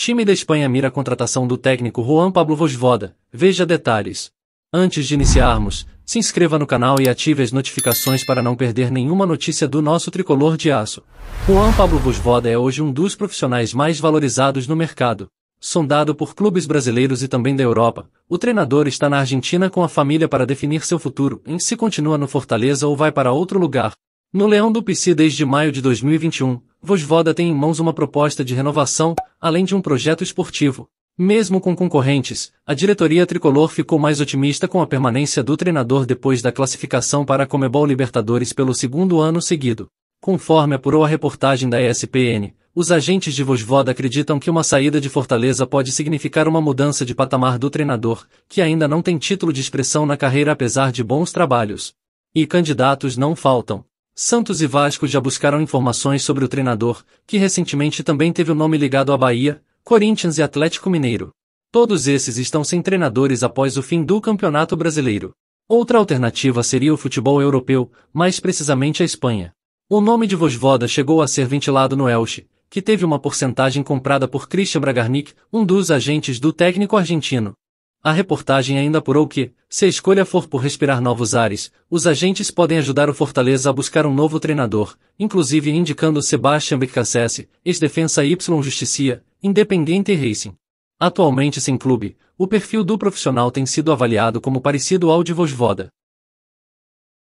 Time da Espanha mira a contratação do técnico Juan Pablo Vosvoda. Veja detalhes. Antes de iniciarmos, se inscreva no canal e ative as notificações para não perder nenhuma notícia do nosso tricolor de aço. Juan Pablo Vosvoda é hoje um dos profissionais mais valorizados no mercado. Sondado por clubes brasileiros e também da Europa, o treinador está na Argentina com a família para definir seu futuro em se continua no Fortaleza ou vai para outro lugar. No Leão do PC desde maio de 2021, Vosvoda tem em mãos uma proposta de renovação, além de um projeto esportivo. Mesmo com concorrentes, a diretoria tricolor ficou mais otimista com a permanência do treinador depois da classificação para a Comebol Libertadores pelo segundo ano seguido. Conforme apurou a reportagem da ESPN, os agentes de Vosvoda acreditam que uma saída de Fortaleza pode significar uma mudança de patamar do treinador, que ainda não tem título de expressão na carreira apesar de bons trabalhos. E candidatos não faltam. Santos e Vasco já buscaram informações sobre o treinador, que recentemente também teve o nome ligado à Bahia, Corinthians e Atlético Mineiro. Todos esses estão sem treinadores após o fim do Campeonato Brasileiro. Outra alternativa seria o futebol europeu, mais precisamente a Espanha. O nome de Vosvoda chegou a ser ventilado no Elche, que teve uma porcentagem comprada por Christian Bragarnik, um dos agentes do técnico argentino. A reportagem ainda apurou que, se a escolha for por respirar novos ares, os agentes podem ajudar o Fortaleza a buscar um novo treinador, inclusive indicando Sebastian Bicassesse, ex-defensa Y Justicia, Independente Racing. Atualmente sem clube, o perfil do profissional tem sido avaliado como parecido ao de Vosvoda.